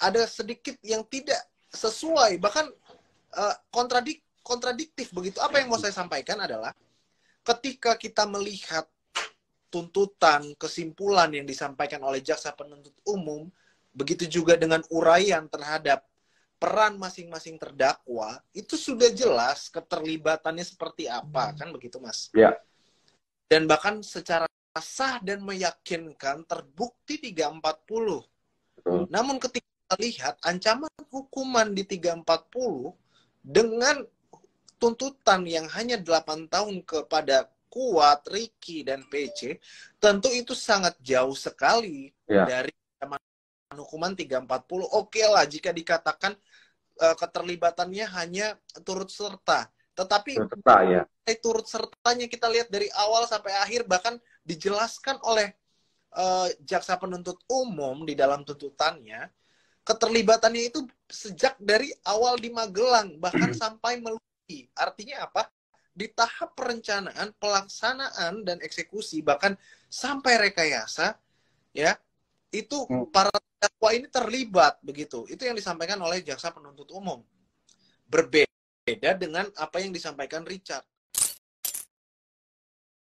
ada sedikit yang tidak sesuai bahkan uh, kontradik kontradiktif begitu. Apa yang mau saya sampaikan adalah ketika kita melihat tuntutan, kesimpulan yang disampaikan oleh jaksa penuntut umum, begitu juga dengan uraian terhadap peran masing-masing terdakwa, itu sudah jelas keterlibatannya seperti apa, hmm. kan begitu, Mas? Ya. Dan bahkan secara sah dan meyakinkan terbukti 340. Betul. Namun ketika lihat ancaman hukuman di 340 dengan tuntutan yang hanya 8 tahun kepada Kuat, Ricky, dan PC, tentu itu sangat jauh sekali ya. dari hukuman 340. Oke okay lah jika dikatakan uh, keterlibatannya hanya turut serta. Tetapi turut serta, ya. turut sertanya kita lihat dari awal sampai akhir bahkan dijelaskan oleh uh, jaksa penuntut umum di dalam tuntutannya keterlibatannya itu sejak dari awal di Magelang bahkan hmm. sampai meluki. Artinya apa? Di tahap perencanaan, pelaksanaan dan eksekusi bahkan sampai rekayasa ya, itu hmm. para terdakwa ini terlibat begitu. Itu yang disampaikan oleh jaksa penuntut umum. Berbeda dengan apa yang disampaikan Richard.